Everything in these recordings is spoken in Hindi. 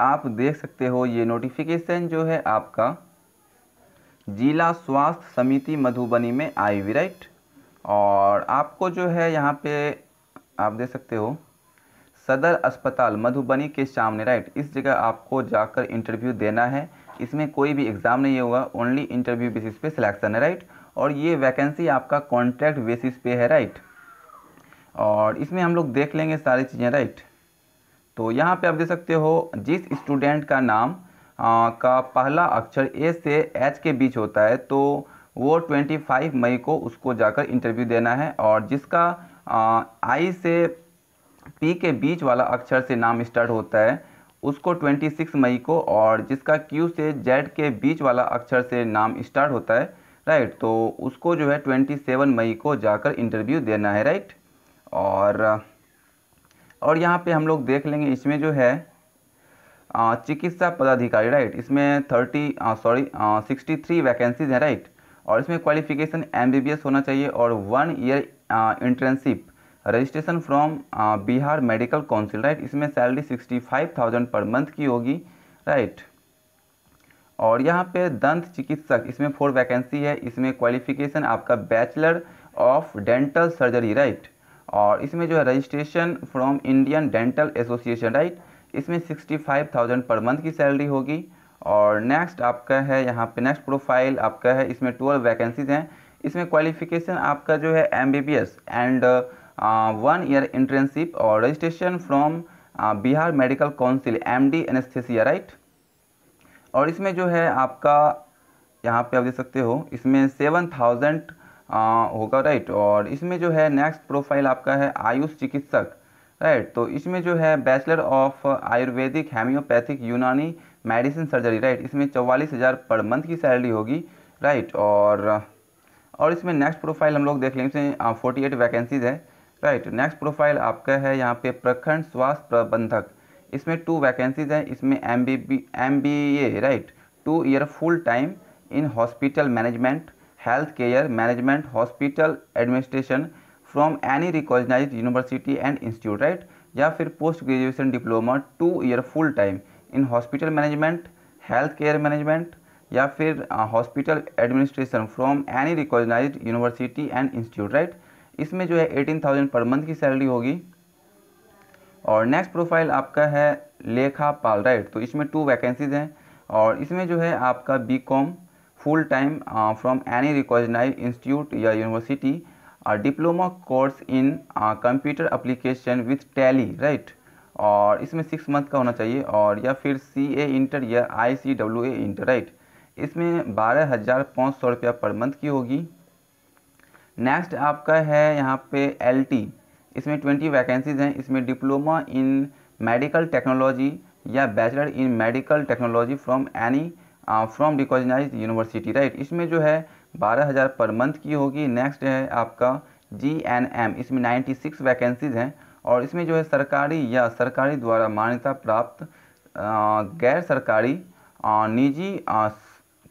आप देख सकते हो ये नोटिफिकेशन जो है आपका जिला स्वास्थ्य समिति मधुबनी में आई हुई राइट और आपको जो है यहाँ पे आप देख सकते हो सदर अस्पताल मधुबनी के सामने राइट इस जगह आपको जाकर इंटरव्यू देना है इसमें कोई भी एग्ज़ाम नहीं होगा ओनली इंटरव्यू बेसिस पे सिलेक्शन है राइट और ये वैकेंसी आपका कॉन्ट्रैक्ट बेसिस पे है राइट और इसमें हम लोग देख लेंगे सारी चीज़ें राइट तो यहाँ पे आप देख सकते हो जिस स्टूडेंट का नाम आ, का पहला अक्षर ए से एच के बीच होता है तो वो 25 मई को उसको जाकर इंटरव्यू देना है और जिसका आ, आई से पी के बीच वाला अक्षर से नाम स्टार्ट होता है उसको 26 मई को और जिसका क्यू से जेड के बीच वाला अक्षर से नाम स्टार्ट होता है राइट तो उसको जो है 27 मई को जाकर इंटरव्यू देना है राइट और और यहाँ पे हम लोग देख लेंगे इसमें जो है चिकित्सा पदाधिकारी राइट इसमें thirty sorry sixty three vacancies हैं राइट और इसमें क्वालिफिकेशन एम होना चाहिए और one year internship registration from Bihar medical council right इसमें salary sixty five thousand per month की होगी राइट और यहाँ पे दंत चिकित्सक इसमें फोर वैकेंसी है इसमें क्वालिफिकेशन आपका bachelor of dental surgery right और इसमें जो है registration from Indian dental association right इसमें sixty five thousand per month की सैलरी होगी और नेक्स्ट आपका है यहाँ पे नेक्स्ट प्रोफाइल आपका है इसमें ट्वेल्व वैकेंसीज हैं इसमें क्वालिफिकेशन आपका जो है M B B S and one year internship और registration from Bihar medical council M D anaesthesia right और इसमें जो है आपका यहाँ पे आप देख सकते हो इसमें सेवन थाउजेंड होगा राइट और इसमें जो है नेक्स्ट प्रोफाइल आपका है आयुष चिकित्सक राइट तो इसमें जो है bachelor of Ayurvedic homeopathic Unani medicine surgery right इसमें चौवालीस हज़ार पर मंथ की सैलरी होगी राइट और और इसमें नेक्स्ट प्रोफाइल हम लोग देख लेंगे इसमें फोर्टी एट वैकेंसीज है राइट नेक्स्ट प्रोफाइल आपका है यहाँ पे प्रखंड स्वास्थ्य प्रबंधक इसमें टू वैकेंसीज हैं इसमें M B B M B A right two year full time in hospital management health care management hospital administration from any recognize university and institute right या फिर post graduation diploma two year full time in hospital management health care management या फिर hospital administration from any recognize university and institute right इसमें जो है एटीन थाउजेंड पर मंथ की सैलरी होगी और नेक्स्ट प्रोफाइल आपका है लेखा पाल राइट तो इसमें टू वैकेंसीज हैं और इसमें जो है आपका B com full time from any recognize institute या यूनिवर्सिटी और diploma course in computer application with Tally right और इसमें सिक्स मंथ का होना चाहिए और या फिर सी ए इंटर या I C W A inter right इसमें बारह हज़ार पाँच सौ रुपया पर मंथ की होगी नेक्स्ट आपका है यहाँ पे एल टी इसमें ट्वेंटी वैकेंसीज़ हैं इसमें डिप्लोमा इन मेडिकल टेक्नोलॉजी या bachelor in medical technology from any from recognize university right इसमें जो है बारह हज़ार पर मंथ की होगी नेक्स्ट है आपका जी एन एम इसमें नाइन्टी सिक्स वैकेंसीज हैं और इसमें जो है सरकारी या सरकारी द्वारा मान्यता प्राप्त uh, गैर सरकारी uh, निजी uh,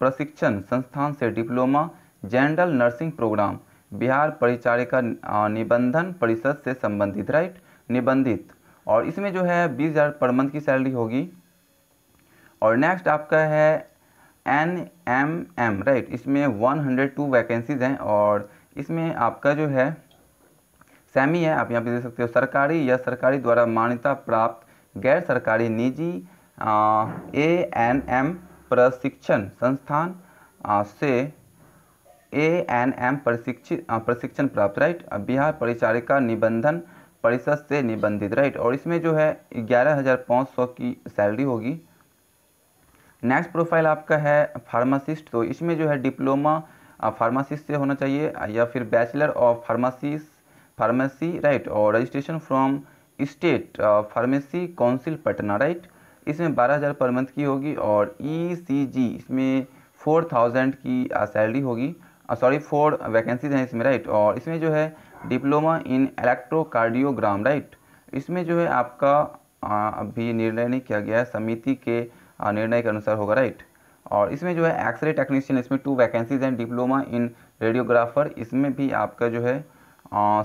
प्रशिक्षण संस्थान से diploma general nursing program Bihar परिचारिका निबंधन परिषद से संबंधित राइट निबंधित और इसमें जो है बीस हज़ार पर मंथ की सैलरी होगी और नेक्स्ट आपका है एन एम एम राइट इसमें 102 वैकेंसीज हैं और इसमें आपका जो है सेमी है आप यहाँ पे देख सकते हो सरकारी या सरकारी द्वारा मान्यता प्राप्त गैर सरकारी निजी ए एन एम प्रशिक्षण संस्थान आ, से ए एन एम प्रशिक्षित प्रशिक्षण प्राप्त राइट बिहार परिचारिका निबंधन परिषद से निबंधित राइट और इसमें जो है ग्यारह हज़ार पाँच सौ की सैलरी होगी नेक्स्ट प्रोफाइल आपका है फार्मासिस्ट तो इसमें जो है डिप्लोमा फार्मासिस्ट से होना चाहिए या फिर bachelor of pharmacist pharmacy right और registration from state pharmacy council Patna right इसमें बारह हज़ार पर मंथ की होगी और ईसीजी e इसमें फोर थाउजेंड की सैलरी होगी सॉरी फोर वैकेंसीज हैं इसमें राइट और इसमें जो है डिप्लोमा इन इलेक्ट्रोकार्डियोग्राम राइट इसमें जो है आपका अभी निर्णय नहीं किया गया है समिति के निर्णय के अनुसार होगा राइट और इसमें जो है एक्सरे टेक्नीशियन इसमें टू वैकेंसीज हैं डिप्लोमा इन रेडियोग्राफर इसमें भी आपका जो है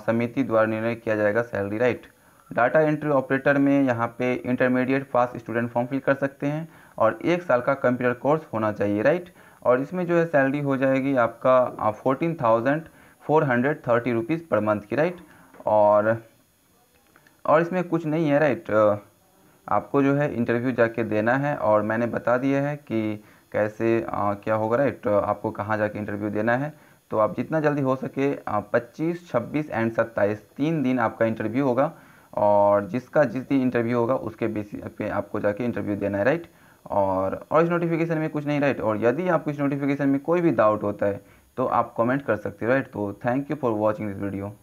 समिति द्वारा निर्णय किया जाएगा salary right data entry operator में यहाँ पे intermediate pass student form fill कर सकते हैं और एक साल का कंप्यूटर कोर्स होना चाहिए राइट और इसमें जो है सैलरी हो जाएगी आपका fourteen thousand four hundred thirty rupees per month की राइट और और इसमें कुछ नहीं है राइट आपको जो है इंटरव्यू जाके देना है और मैंने बता दिया है कि कैसे आ, क्या होगा राइट आपको कहाँ जाके इंटरव्यू देना है तो आप जितना जल्दी हो सके पच्चीस छब्बीस एंड सत्ताईस तीन दिन आपका इंटरव्यू होगा और जिसका जिस दिन इंटरव्यू होगा उसके बेसिस पे आपको जाके इंटरव्यू देना है राइट और और इस नोटिफिकेशन में कुछ नहीं राइट और यदि आपको इस नोटिफिकेशन में कोई भी डाउट होता है तो आप कमेंट कर सकते हो राइट तो thank you for watching this video